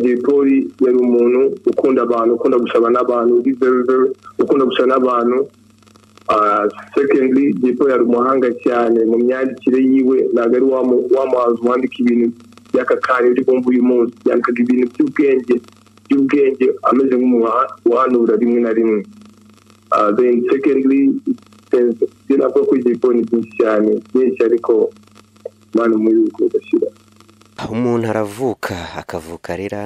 gihe poli yari umuntu ukunda abantu ukunda gusaba n'abantu ukunda gusaba n'abantu sekendiri gipo yari umuhanga cyane mu myandikire yiwe ntabwo ari wa muhanzi wandika ibintu by'aka kanya uri bumva uyu munsi yandikaga ibintu by'ubwenge by'ubwenge ameze nk'umuhanura rimwe na rimwe deni sekendiri ni byinshi cyane byinshi ariko mani muri uyu udashyira Umuntu aravuka akavuka arira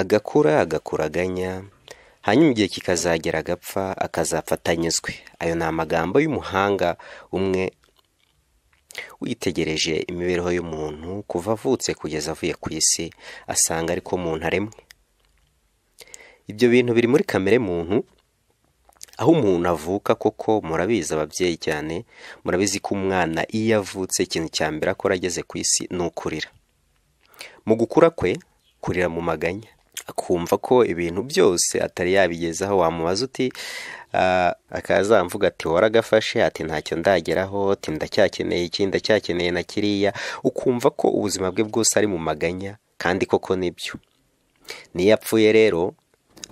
agakura agakuraganya aganya hanyuma igihe kikazagera agapfa akazafatanyizwe ayo ni amagambo y'umuhanga umwe witegereje imibereho y'umuntu kuva avutse kugeza avuye ku isi asanga ariko umuntu aremwe ibyo bintu biri muri kamere muntu aho umuntu avuka koko murabizi ababyeyi cyane murabizi ko umwana iyo avutse ikintu cya mbere akora ageze ku isi ni ukurira mu gukura kwe kurira mu maganya akumva ko ibintu byose atari yabigezaho wamubaza uti ah, akazamvuga ati waragafashe ati ntacyo ndageraho ati ndacyakeneye iki ndacyakeneye na kiriya ukumva ko ubuzima bwe bwose ari mu maganya kandi koko nibyo niyo apfuye rero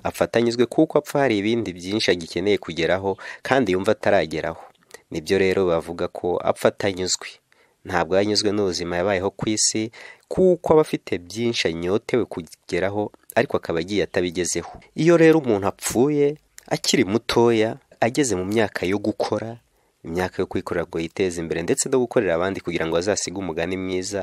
afatanyizwe kuko apfa hari ibindi byinshi agikeneye kugeraho kandi yumva atarageraho nibyo rero bavuga ko apfa atanyuzwe ntabwo yanyuzwe n'ubuzima yabayeho ku isi kuko aba afite byinshi anyotewe kugeraho ariko akaba agiye atabigezeho iyo rero umuntu apfuye akiri mutoya ageze mu myaka yo gukora imyaka yo kwikorera ngo yiteze imbere ndetse no gukorera abandi kugira ngo azasige umugani mwiza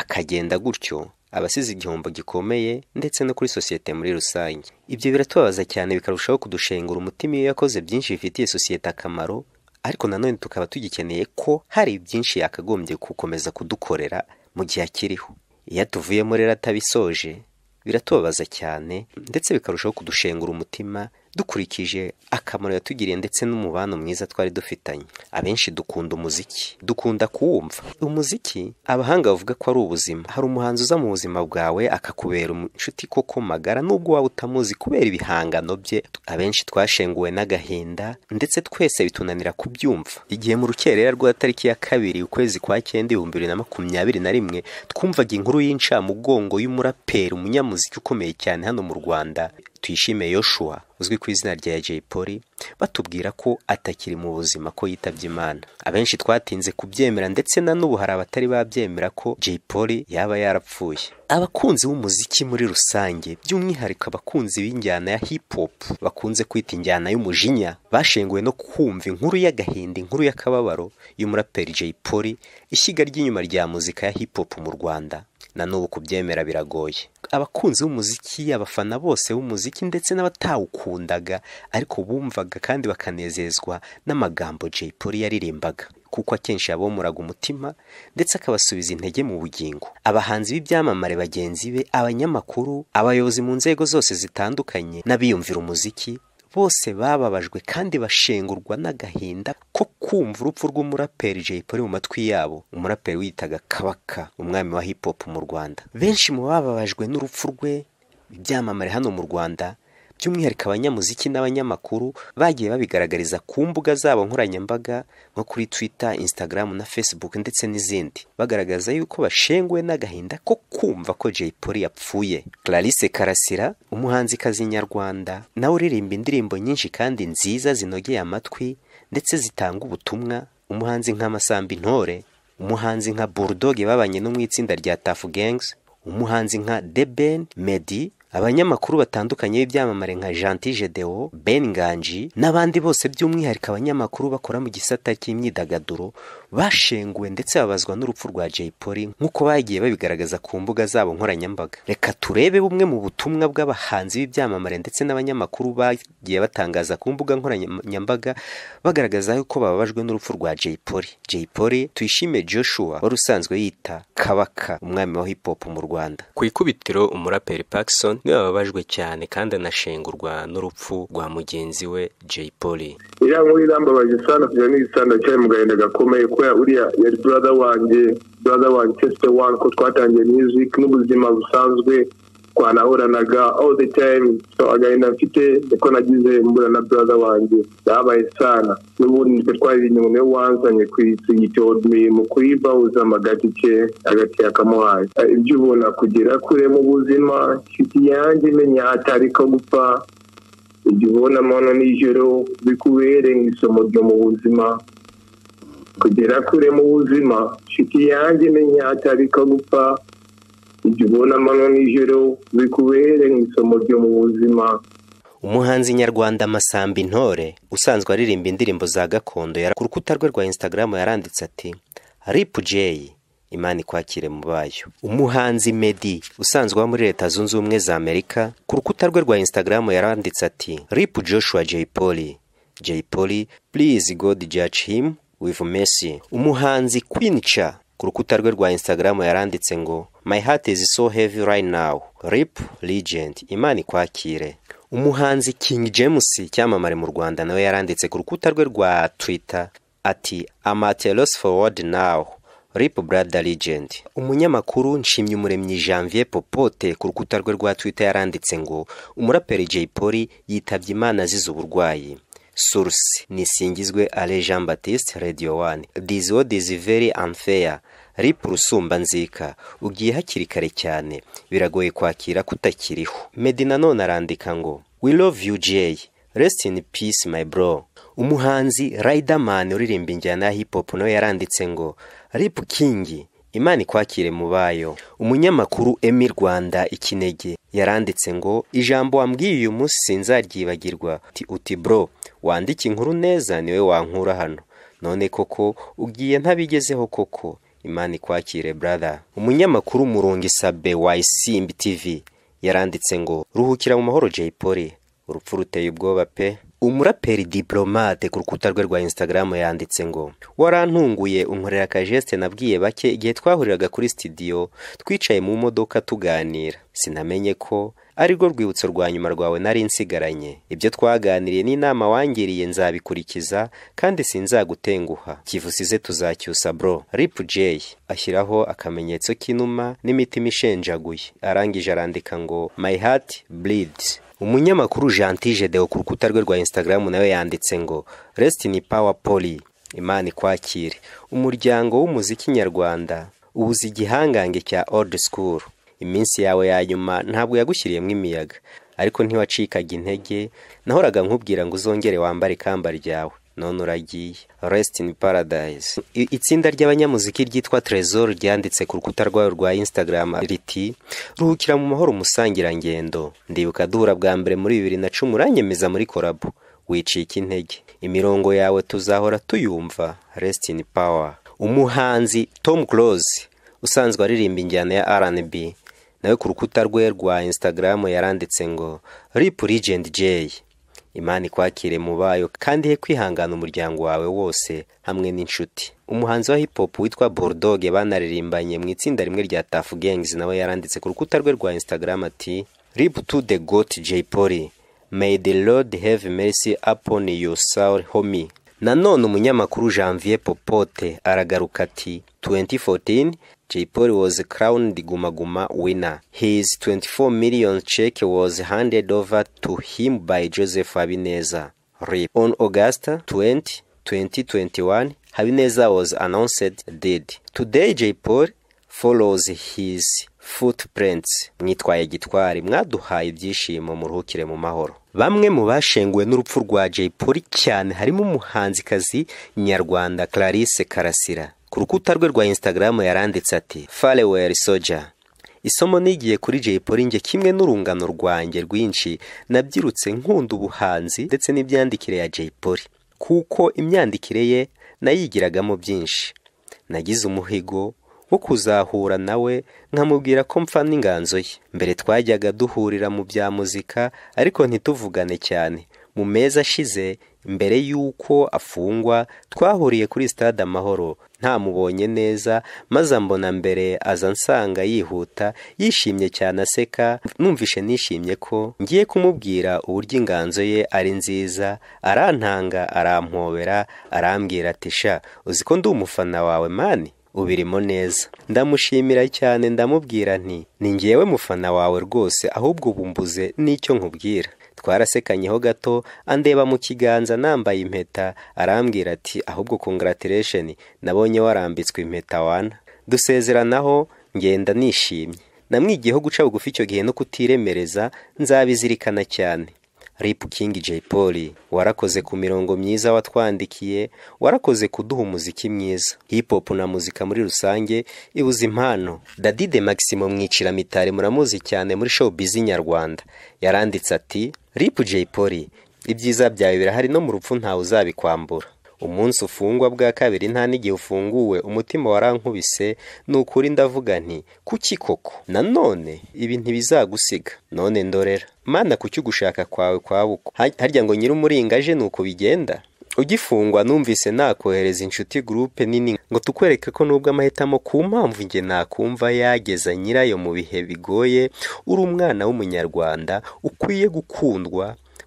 akagenda gutyo abasize igihombo gikomeye ndetse no kuri sosiyete muri rusange ibyo biratubabaza cyane bikarushaho kudushengura umutima iyo yakoze byinshi bifitiye sosiyete akamaro ariko nanone tukaba tugikeneye ko hari byinshi yakagombye gukomeza kudukorera mu gihe akiriho iyo atuvuyemo rero atabisoje biratubabaza cyane ndetse bikarushaho kudushengura umutima dukurikije akamaro yatugiriye ndetse n'umubano mwiza twari dufitanye abenshi dukunda umuziki dukunda kuwumva umuziki abahanga bavuga ko ari ubuzima hari umuhanzi uza mu buzima bwawe akakubera inshuti koko magara nubwo waba utamuzi kubera ibihangano bye abenshi twashenguwe n'agahinda ndetse twese bitunanira kubyumva igihe mu rukerera rwa tariki ya kabiri ukwezi kwa cyenda ibihumbi bibiri na makumyabiri na rimwe twumvaga inkuru y'incamugongo y'umuraperi umunyamuziki ukomeye cyane hano mu rwanda tuyishime Yoshua uzwi ku izina rya Jay Polly batubwira ko atakiri mu buzima ko yitabye Imana abenshi twatinze kubyemera ndetse na n'ubu hari abatari babyemera ko Jay Polly yaba yarapfuye abakunzi b'umuziki muri rusange by'umwihariko abakunzi b'injyana ya hip hop bakunze kwita injyana y'umujinya bashenguwe no kumva inkuru y'agahinda inkuru y'akababaro y'umuraperi Jay Polly ishyiga ry'inyuma rya muzika ya hip hop mu Rwanda na n'ubu kubyemera biragoye abakunzi b'umuziki abafana bose b'umuziki ndetse n'abatawukundaga ariko bumvaga kandi bakanezezwa n'amagambo Jay Polly yaririmbaga kuko akenshi yabomuraga umutima ndetse akabasubiza intege mu bugingo abahanzi b'ibyamamare bagenzi be abanyamakuru abayobozi mu nzego zose zitandukanye n'abiyumvira umuziki bose bababajwe kandi bashengurwa n'agahinda ko kumva urupfu rw'umuraperi Jay Polly mu matwi yabo umuraperi witaga kabaka umwami wa hip hop mu Rwanda benshi mu bababajwe n'urupfu rwe ibyamamare hano mu Rwanda by'umwihariko abanyamuziki n'abanyamakuru bagiye babigaragariza ku mbuga zabo nkoranyambaga nko kuri twitter instagram na facebook ndetse n'izindi bagaragaza yuko bashenguwe n'agahinda ko kumva ko Jay Polly yapfuye Clarisse Karasira umuhanzikazi nyarwanda nawe uririmba indirimbo nyinshi kandi nziza zinogeye amatwi ndetse zitanga ubutumwa umuhanzi nka Masamba Intore umuhanzi nka Bulldog babanye no mu itsinda rya Tafu Gangs umuhanzi nka Deben Meddy abanyamakuru batandukanye b'ibyamamare nka Gentil Gedeon Ben Nganji n'abandi bose by'umwihariko abanyamakuru bakora mu gisata cy'imyidagaduro bashenguwe ndetse babazwa n'urupfu rwa Jay Polly nk'uko bagiye babigaragaza ku mbuga zabo nkoranyambaga reka turebe bumwe mu butumwa bw'abahanzi b'ibyamamare ndetse n'abanyamakuru bagiye batangaza ku mbuga nkoranyambaga bagaragaza yuko bababajwe n'urupfu rwa Jay Polly Jay Polly tuyishime Joshua wari usanzwe yita kabaka umwami wa hip hop mu Rwanda ku ikubitiro umuraperi Paxson niwe cyane kandi anashengurwa n'urupfu rwa mugenzi we Jay Polly iriya nkuru irambabaje sana kugira n'igitanda cyari mu gahinda gakomeye kubera uriya yari brother wanjye brother wanjye sister wanjye twatangiye music n'ubuzima busanzwe twanahurananaga all the time agahinda mfite niko nagize mbura na buraza wanjye byabaye sana n'ubundi nitwe twari inyuma niwe wanzanye ku isi yitodme mu kuyiba uzama ke agati yakamuhaye eh, ibyo ubona kugera kure mu buzima ifite yanjye imenya hatari ko gupfa igihe ubona amano nijoro bikubere mu ryo mu buzima kugera kure mu buzima ifite yanjye imenya hatari ko gupfa ibyo ubonamo nijoro bikubere nk'isomo ryo mu buzima umuhanzi nyarwanda Masambi intore usanzwe aririmba indirimbo za gakondo ku rukuta rwe rwa instagram yaranditse ati ripu jeyi imana ikwakire mu bayo umuhanzi medi usanzwe uba muri leta zunze ubumwe za amerika ku rukuta rwe rwa instagram yaranditse ati ripu joshua Jay Polly Jay Polly please god judge him with mercy umuhanzi kwinca ku rukuta rwe rwa instagram yaranditse ngo my heart is so heavy right now rip legend imana ikwakire umuhanzi king james cyamamare mu rwanda nawe yaranditse ku rukuta rwe rwa twitter ati amatelos forward now Rip Brother Legend. Umunyamakuru Umuremyi Janvier Popote ku rukuta rwe rwa Twitter yaranditse ngo umuraperi Jay Polly yitabye Imana azize uburwayi. Source Nisingizwe Ale Jean Baptiste Radio One This world is very unfair rip rusumba nzika ugiye hakiri kare cyane biragoye kwakira kutakiriho Meddy nanone arandika ngo We love you Jay Rest in peace my bro umuhanzi Riderman uririmba injyana ya hip hop nawe yaranditse ngo Rip King imana ikwakire mu bayo umunyamakuru emi rwanda ikinege yaranditse ngo ijambo wambwiye uyu munsi sinzaryibagirwa uti bro wandika inkuru neza niwe wankura hano none koko ugiye ntabigezeho koko imana ikwakire brother umunyamakuru murongi sabe wa isimbi tv yaranditse ngo ruhukira mu mahoro jay polly urupfu ruteye ubwoba pe umuraperi diplomate ku rukuta rwe rwa instagram yanditse ngo warantunguye unkorera akajesite nabwiye bake igihe twahuriraga kuri studio twicaye mu modoka tuganira sinamenye ko arirwo rwibutso rwa nyuma rwawe nari nsigaranye ibyo twaganiriye n'inama wangiriye nzabikurikiza kandi sinzagutenguha kivusize tuzacyusa bro rip jay ashyiraho akamenyetso k'inuma n'imitima ishenjaguye arangije arandika ngo my heart bleeds umunyamakuru jean tijedeo ku rukuta rwe rwa instagram nawe yanditse ngo resiti ni pawa poli imana ikwakire umuryango w'umuziki nyarwanda ubuze igihangange cya old school iminsi yawe ya nyuma ntabwo yagushyiriyemo imiyaga ariko ntiwacikaga intege nahoraga nkubwira ngo uzongere wambare ikamba ryawe none uragiye resiti ini paradayisi itsinda ry'abanyamuziki ryitwa Trezor ryanditse ku rukuta rwayo rwa Instagram riti ruhukira mu mahoro umusangirangendo ndibuka duhura bwa mbere muri bibiri na cumi uranyemeza muri korabu wicika intege imirongo yawe tuzahora tuyumva resiti ini pawa umuhanzi Tom Close usanzwe aririmba injyana ya RNB nawe ku rukuta rwe rwa Instagram yaranditse ngo ripu rigendi jeyi imana ikwakire mu bayo kandi he kwihangana umuryango wawe wose hamwe n'inshuti umuhanzi wa hip hop witwa bulldog banaririmbanye mu itsinda rimwe rya tafu gangs nawe yaranditse ku rukuta rwe rwa instagram ati rip to the goat jay polly may the lord have mercy upon your soul homie nanone umunyamakuru janvier popote aragaruka ati 2014 Jay Paul was crowned Guma Guma winner. His 24 million check was handed over to him by Joseph Habineza. RIP. On August 20, 2021, Habineza was announced dead. Today Jay Paul follows his footprints nitwaye gitwari mwaduhaye ibyishimo muruhukire mu mahoro bamwe mu bashenguwe n'urupfu rwa Jay Polly cyane harimo umuhanzikazi nyarwanda Clarisse Karasira ku rukuta rwe rwa instagram yaranditse ati farewell soja isomo nigiye kuri jay polly kimwe n'urungano rwanjye rwinshi nabyirutse nkunda ubuhanzi ndetse n'ibyandikire ya jay polly kuko imyandikire ye nayigiragamo byinshi nagize umuhigo wo kuzahura nawe nkamubwira ko mfa n'inganzo ye mbere twajyaga duhurira mu bya muzika ariko ntituvugane cyane mu mezi ashize mbere y'uko afungwa twahuriye kuri stade amahoro ntamubonye neza maze ambona mbere aza nsanga yihuta yishimye cyane aseka numvishe nishimye ko ngiye kumubwira uburyo inganzo ye ari nziza arantanga arampobera arambwira ati sha uzi ko ndi umufana wawe mani ubirimo neza ndamushimira cyane ndamubwira nti ni ngewe mufana wawe rwose ahubwo ubumbuze n'icyo nkubwira twarasekanyeho gato andeba mu kiganza nambaye impeta arambwira ati ahubwo congaratiresheni nabonye warambitswe impeta wana dusezeranaho ngenda nishimye namwigiyeho guca bugufi icyo gihe no kutiremereza nzabizirikana cyane Rip King Jay Polly warakoze ku mirongo myiza watwandikiye warakoze kuduha umuziki mwiza hip hop na muzika muri rusange ibuze impano Daddy de Maximo Mitari muramuzi cyane muri show showbiz nyarwanda yaranditse ati Rip Jay Polly ibyiza byawe birahari no mu rupfu ntawe uzabikwambura umunsi ufungwa bwa kabiri nta n'igihe ufunguwe umutima warankubise ni ukuri ndavuga nti kuki koko nanone ibi ntibizagusiga none ndorera mana kuki ugushaka kwawe kwabuko harya ngo nyir'umuringaje ni uko bigenda ugifungwa numvise nakohereza inshuti gurupe nini ngo tukwereke ko nubwo amahitamo ku mpamvu nge nakumva yageza nyirayo mu bihe bigoye uri umwana w'umunyarwanda ukwiye gukundwa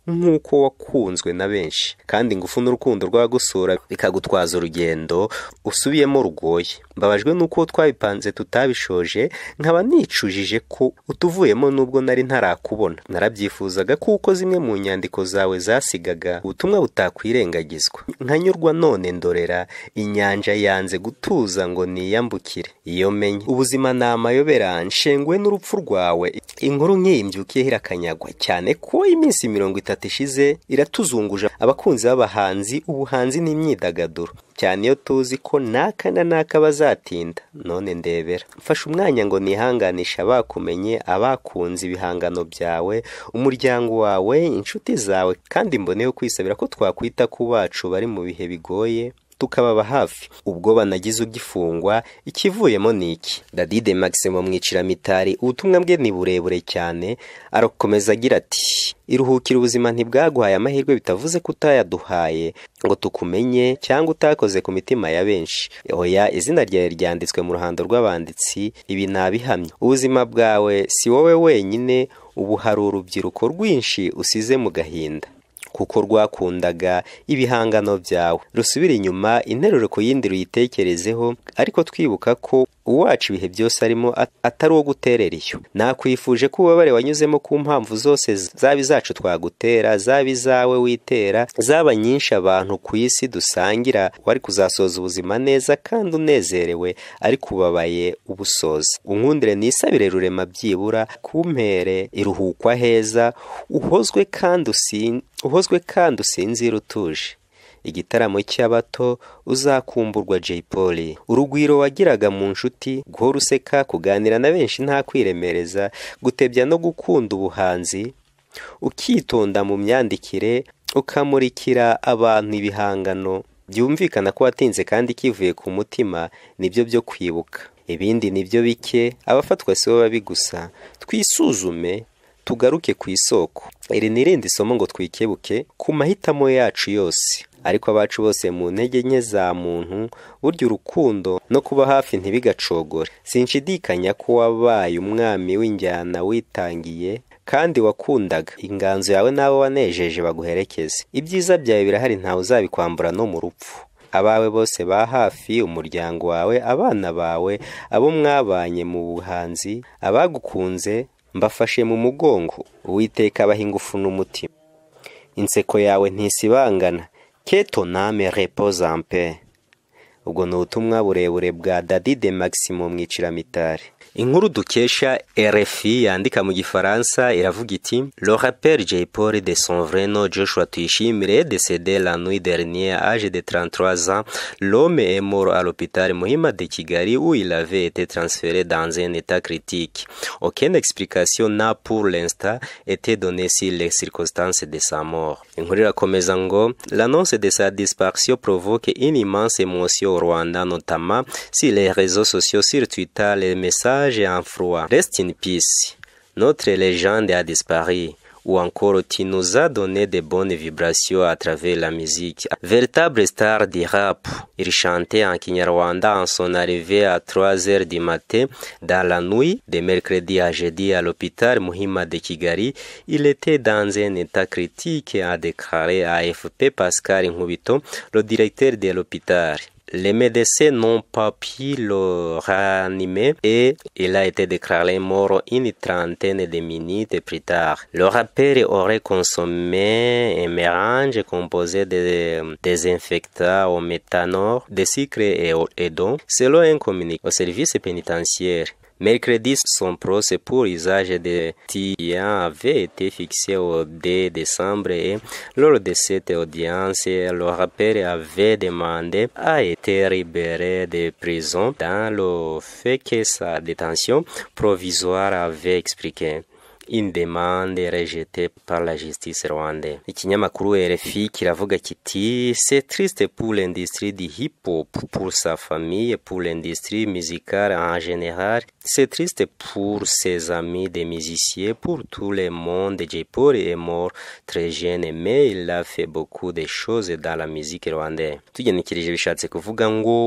nk'uko wakunzwe na benshi kandi ingufu n'urukundo rwagusura bikagutwaza urugendo usubiyemo rugoye mbabajwe n'uko twabipanze tutabishoje nkaba nicujije ko utuvuyemo n'ubwo nari ntarakubona narabyifuzaga kuko zimwe mu nyandiko zawe zasigaga ubutumwa butakwirengagizwa nkanyurwa none ndorera inyanja yanze gutuza ngo niyambukire iyo menye ubuzima ni amayobera nshengwe n'urupfu rwawe inkuru nk'iyi mbyukiyeho irakanyagwa cyane ko iminsi mirongo itatu itatu ishize iratuzunguje abakunzi b'abahanzi ubuhanzi n'imyidagaduro cyane iyo tuzi ko n'aka na n'aka bazatinda none ndebera mfashe umwanya ngo nihanganishe abakumenye abakunze ibihangano byawe umuryango wawe inshuti zawe kandi mbone yo kwisabira ko twakwita ku bacu bari mu bihe bigoye tukababa hafi ubwoba nagize ugifungwa ikivuyemo ni iki dadide maximo Mitari ubutumwa bwe ni burebure cyane arakomeza agira ati iruhukira ubuzima ntibwaguhaye amahirwe bitavuze ko utayaduhaye ngo tukumenye cyangwa utakoze ku mitima ya benshi oya izina ryawe ryanditswe mu ruhando rw'abanditsi ibi ntabihamya ubuzima bwawe si wowe wenyine ubu hari urubyiruko rwinshi usize mu gahinda kuko rwakundaga ibihangano byawe rusubire inyuma interuro ku yindi ruyitekerezeho ariko twibuka ko uwaca ibihe byose arimo atari uwo guterera iyo nakwifuje ko ububabare wanyuzemo ku mpamvu zose zaba izacu twagutera zaba izawe witera zaba nyinshi abantu ku isi dusangira wari kuzasoza ubuzima neza kandi unezerewe ariko ubabaye ubusoza unkundire nisabire rurema byibura kumpere iruhukwa heza uhozwe kandi usinzira utuje igitaramo cy'abato uzakumburwa Jay Polly urugwiro wagiraga mu nshuti guhora useka kuganira na benshi nta kwiremereza gutebya no gukunda ubuhanzi ukitonda mu myandikire ukamurikira abantu ibihangano byumvikana ko watinze kandi kivuye ku mutima nibyo byo kwibuka ibindi nibyo bike abafatwa si bo babi gusa twisuzume tugaruke ku isoko iri ni irindi somo ngo twikebuke ku mahitamo yacu yose ariko abacu bose mu ntege nke za muntu burya urukundo no kuba hafi ntibigacogore sinshidikanya ko wabaye umwami w'injyana witangiye kandi wakundaga inganzo yawe n'abo wanejeje baguherekeze ibyiza byawe birahari ntawe uzabikwambura no mu rupfu abawe bose ba hafi umuryango wawe abana bawe abo mwabanye mu buhanzi abagukunze mbafashe mu mugongo uwiteka abaha ingufu n'umutima inseko yawe ntisibangana Que ton âme repose en paix ubwo ni ubutumwa burebure bwa maximum inkuru dukesha RFI yandika mu gifaransa iravuga iti le rappeur Jay Paul de son vrai nom Joshua Tuyishimire décédé la nuit dernière âgé de 33 ans l'homme est mort à l'hôpital Muhima de Kigali où il avait été transféré dans un état critique aucune explication n'a pour l'instant été donnée sur les circonstances de sa mort inkuru irakomeza ngo l'annonce de sa disparition provoque une immense émotion Rwanda notamment, si les réseaux sociaux, sur Twitter, les messages en froid. Rest in peace. Notre légende a disparu ou encore tu nous as donné de bonnes vibrations à travers la musique. Véritable star du rap, il chantait en Kinyarwanda en son arrivée à 3 h du matin dans la nuit de mercredi à jeudi à l'hôpital Muhima de Kigari. Il était dans un état critique, a déclaré AFP Pascal Nkubito, le directeur de l'hôpital. Les médecins n'ont pas pu le réanimer et il a été déclaré mort une trentaine de minutes plus tard. Le rappeur aurait consommé un mélange composé de désinfectants au méthanol, de sucre et, d'eau, selon un communiqué au service pénitentiaire. Mercredi, son procès pour usage de TIA avait été fixé au 2 décembre et lors de cette audience, le rappel avait demandé à être libéré de prison dans le fait que sa détention provisoire avait expliqué une demande rejetée par la justice rwandaise. Ikinyamakuru RFI kiravuga kiti c'est triste pour l'industrie du hip hop, pour sa famille, pour l'industrie musicale en général. C'est triste pour ses amis des musiciens, pour tout le monde. J. est mort très jeune, mais il a fait beaucoup de choses dans la musique rwandaise. tugenekereje bishatse kuvuga ngo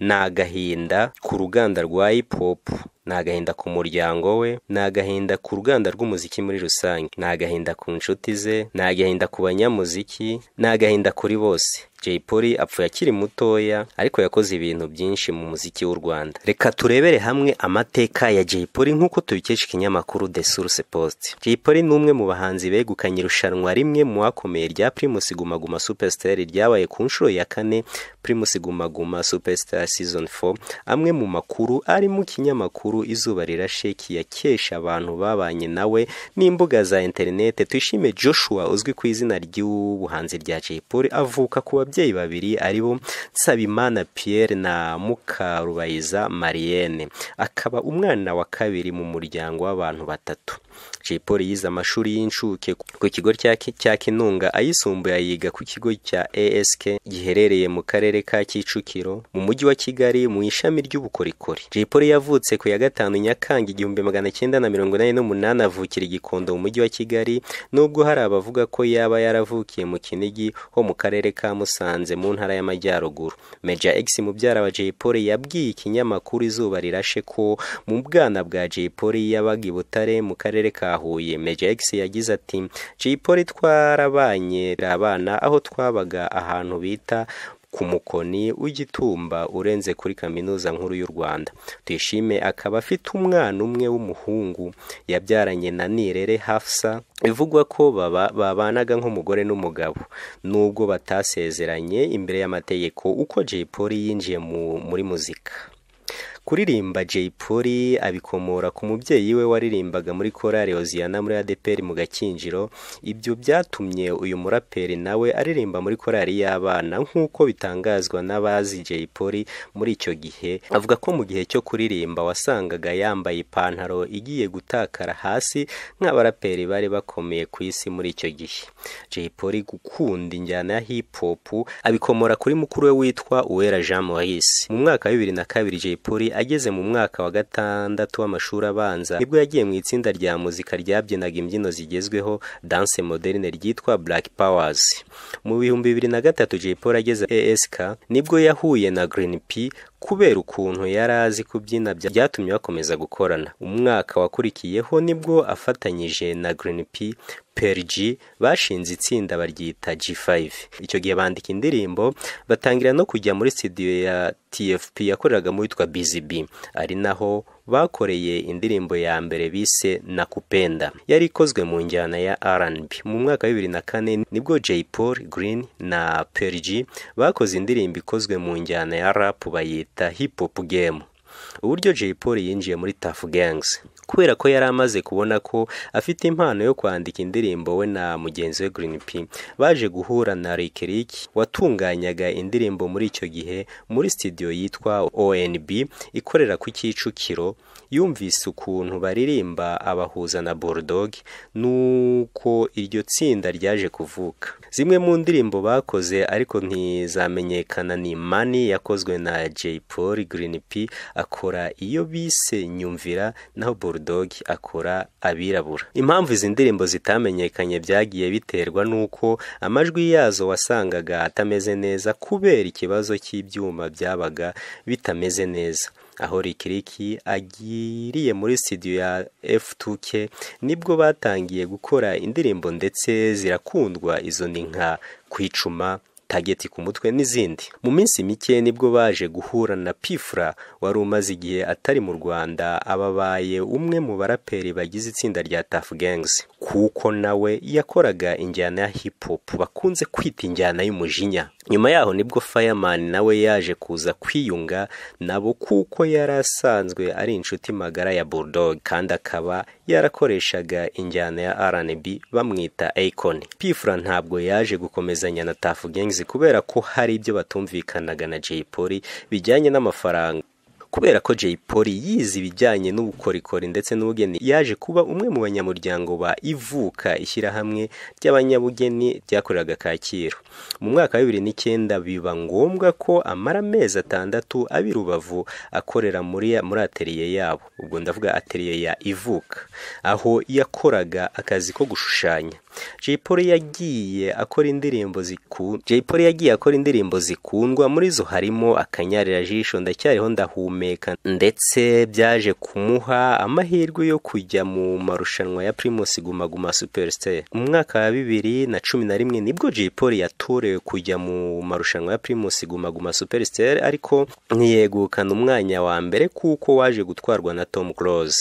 ni agahinda ku ruganda rwa hip hop ni agahinda ku muryango we ni agahinda ku ruganda rw'umuziki muri rusange ni agahinda ku nshuti ze ni agahinda ku banyamuziki ni agahinda kuri bose Jay Polly apfuye akiri mutoya ariko yakoze ibintu byinshi mu muziki w'u Rwanda reka turebere hamwe amateka ya Jay Polly nk'uko tubikesha ikinyamakuru The Source Post Jay Polly ni umwe mu bahanzi begukanye irushanwa rimwe mu bakomeye rya Primus Guma Guma Superstar ryabaye ku nshuro ya kane Primus Guma Guma Superstar Season 4 amwe mu makuru ari mu kinyamakuru nkuru izuba rirashe yakesha abantu babanye nawe n'imbuga za interineti twishime joshua uzwi ku izina ry'ubuhanzi rya jay paul avuka ku babyeyi babiri ari bo nsabimana pierre na mukarubayiza marienne akaba umwana wa kabiri mu muryango w'abantu batatu Jay Polly yize amashuri y'incuke ku kigo cya Kinunga ayisumbuye yiga ku kigo cya ASK giherereye mu karere ka Kicukiro mu mujyi wa Kigali mu ishami ry'ubukorikori Jay Polly yavutse ku ya gatanu Nyakanga igihumbi magana cyenda na mirongo inani n'umunani avukira igikondo mu mujyi wa Kigali nubwo hari abavuga ko yaba yaravukiye mu Kinigi ho mu karere ka Musanze mu ntara y'Amajyaruguru Major X mubyara wa Jay Polly yabwiye ikinyamakuru Izuba Rirashe ko mu bwana bwa Jay Polly yabaga i Butare mu karere karere ka Huye Major X yagize ati Jipoli twarabanye abana aho twabaga ahantu bita ku mukoni w'igitumba urenze kuri kaminuza nkuru y'u Rwanda tuyishime akaba afite umwana umwe w'umuhungu yabyaranye na Nirere Hafsa bivugwa ko baba babanaga nk'umugore n'umugabo nubwo batasezeranye imbere y'amategeko uko Jay Polly yinjiye muri muzika kuririmba Jay Polly abikomora ku mubyeyi we waririmbaga muri korali Hoziyana muri ADPR mu Gakinjiro ibyo byatumye uyu muraperi nawe aririmba muri korali y'abana nk'uko bitangazwa n'abazi Jay Polly muri icyo gihe avuga ko mu gihe cyo kuririmba wasangaga yambaye ipantaro igiye gutakara hasi nk'abaraperi bari bakomeye ku isi muri icyo gihe Jay Polly gukunda injyana ya hip hop abikomora kuri mukuru we witwa Uwera Jean Moise mu mwaka wa bibiri na kabiri Jay Polly ageze mu mwaka wa gatandatu w'amashuri abanza nibwo yagiye mu itsinda rya muzika ryabyinaga imbyino zigezweho danse moderne ryitwa Black Powers mu bihumbi bibiri na gatatu Jay Polly ageze ASK nibwo yahuye na Green P kubera ukuntu yari azi kubyina byatumye bakomeza gukorana umwaka wakurikiyeho nibwo afatanyije na Green P perigi bashinze itsinda baryita G5 icyo gihe bandika indirimbo batangira no kujya muri studio ya TFP yakoreragamo witwa Busy ari naho bakoreye indirimbo ya mbere bise nakupenda yari ikozwe mu njyana ya R&B mu mwaka wa bibiri na kane nibwo Jay Paul Green na Perigi bakoze indirimbo ikozwe mu njyana ya rap bayita hip hop game uburyo Jay Paul yinjiye muri Tough Gangs kubera ko yari amaze kubona ko afite impano yo kwandika indirimbo we na mugenzi we Green P baje guhura na Rick Rick watunganyaga indirimbo muri icyo gihe muri studio yitwa ONB ikorera ku Kicukiro yumvise ukuntu baririmba abahuza na Bulldog nuko iryo tsinda ryaje kuvuka zimwe mu ndirimbo bakoze ariko ntizamenyekana ni money yakozwe na Jay Paul Green P akora iyo bise nyumvira naho Bulldog akora abirabura impamvu izi ndirimbo zitamenyekanye byagiye biterwa n'uko amajwi yazo wasangaga atameze neza kubera ikibazo cy'ibyuma byabaga bitameze neza aho rikiriki agiriye muri studio ya F2K nibwo batangiye gukora indirimbo ndetse zirakundwa izo ni nka kwicuma tageti ku mutwe n'izindi mu minsi mike nibwo baje guhura na pifura wari umaze igihe atari mu rwanda ababaye umwe mu baraperi bagize itsinda rya tafu Gangs kuko nawe yakoraga injyana ya hipu hopu bakunze kwita injyana y'umujinya nyuma yaho nibwo fayamani nawe yaje kuza kwiyunga nabo kuko yari asanzwe ari inshuti magara ya bulldog kandi akaba yarakoreshaga injyana ya rnb bamwita Akon pifura ntabwo yaje gukomezanya na tafu Gangs kwezi kubera ko hari ibyo batumvikanaga na Jay Polly bijyanye n'amafaranga kubera ko Jay Polly yize ibijyanye n'ubukorikori ndetse n'ubugeni yaje kuba umwe mu banyamuryango ba ivuka ishyirahamwe ry'abanyabugeni ryakoreraga Kacyiru mu mwaka wa bibiri n'icyenda biba ngombwa ko amara amezi atandatu abi akorera muri muri ateriye yabo ubwo ndavuga atelier ya ivuka aho yakoraga akazi ko gushushanya Jay Polly yagiye akora indirimbo ziku Jay Polly yagiye akora indirimbo zikundwa muri zo harimo akanyarira jisho ndacyariho ndahumeka ndetse byaje kumuha amahirwe yo kujya mu marushanwa ya Primus Guma Guma Superstar mu mwaka wa bibiri na cumi na rimwe nibwo Jay Polly yatorewe kujya mu marushanwa ya Primus Guma Guma Superstar ariko ntiyegukana umwanya wa mbere kuko waje gutwarwa na Tom Close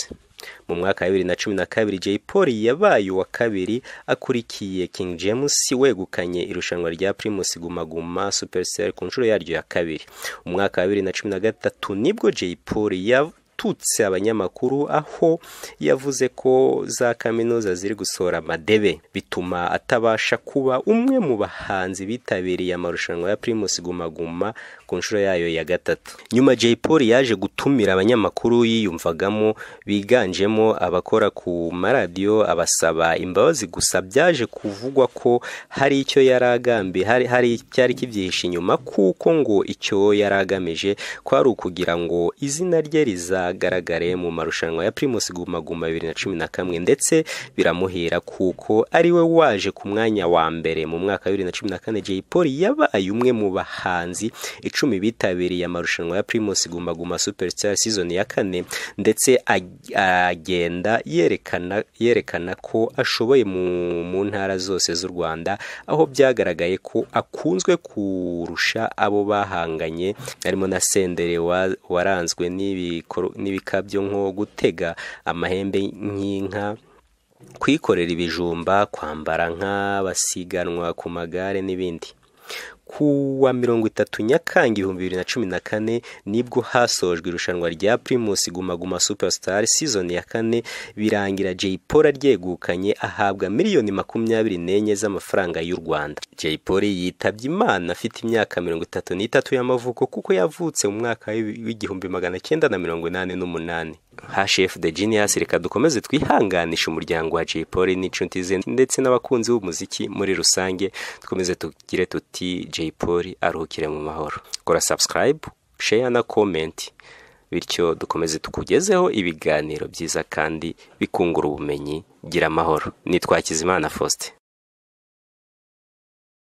mu mwaka wa bibiri na cumi na kabiri jay polly yabaye uwa kabiri akurikiye king james wegukanye irushanwa rya primus Guma Guma supersel ku nshuro yaryo ya kabiri umwaka wa bibiri na cumi na gatatu nibwo jay polly yatutse abanyamakuru aho yavuze ko za kaminuza ziri gusohora amadebe bituma atabasha kuba umwe mu bahanzi bitabiriye amarushanwa ya primus Guma Guma ku nshuro yayo ya gatatu nyuma Jay Polly yaje gutumira abanyamakuru yiyumvagamo biganjemo abakora ku maradiyo abasaba imbabazi gusa byaje kuvugwa ko hari icyo yari agambi hari hari cyari kibyihishe inyuma kuko ngo icyo yari agamije kwari ukugira ngo izina rye rizagaragare mu marushanwa ya Primus Guma Guma bibiri na cumi na kamwe ndetse biramuhera kuko ari we waje ku mwanya wa mbere mu mwaka wa bibiri na cumi na kane Jay Polly yabaye umwe mu bahanzi icumi icumi bitabiriye amarushanwa ya primus guma guma superstar season ya kane ndetse agenda yerekana yerekana ko ashoboye mu ntara zose z'u rwanda aho byagaragaye ko akunzwe kurusha abo bahanganye harimo na Senderi waranzwe n'ibikabyo nko gutega amahembe nk'inka kwikorera ibijumba kwambara nk'abasiganwa ku magare n'ibindi ku wa mirongo itatu nyakanga ibihumbi bibiri na cumi na kane nibwo hasojwe irushanwa rya primus guma guma superstar season ya kane birangira Jay Polly aryegukanye ahabwa miliyoni makumyabiri n'enye z'amafaranga y'u Rwanda Jay Polly yitabye Imana afite imyaka mirongo itatu n'itatu y'amavuko kuko yavutse mu mwaka w'igihumbi magana cyenda na mirongo inani n'umunani hf the genius reka dukomeze twihanganishe umuryango wa jay polly n'inshuti ze ndetse n'abakunzi b'umuziki muri rusange dukomeze tugire tuti jay polly aruhukire mu mahoro kora subscribe share na comment bityo dukomeze tukugezeho ibiganiro byiza kandi bikungura ubumenyi gira amahoro nitwa kizimana faustin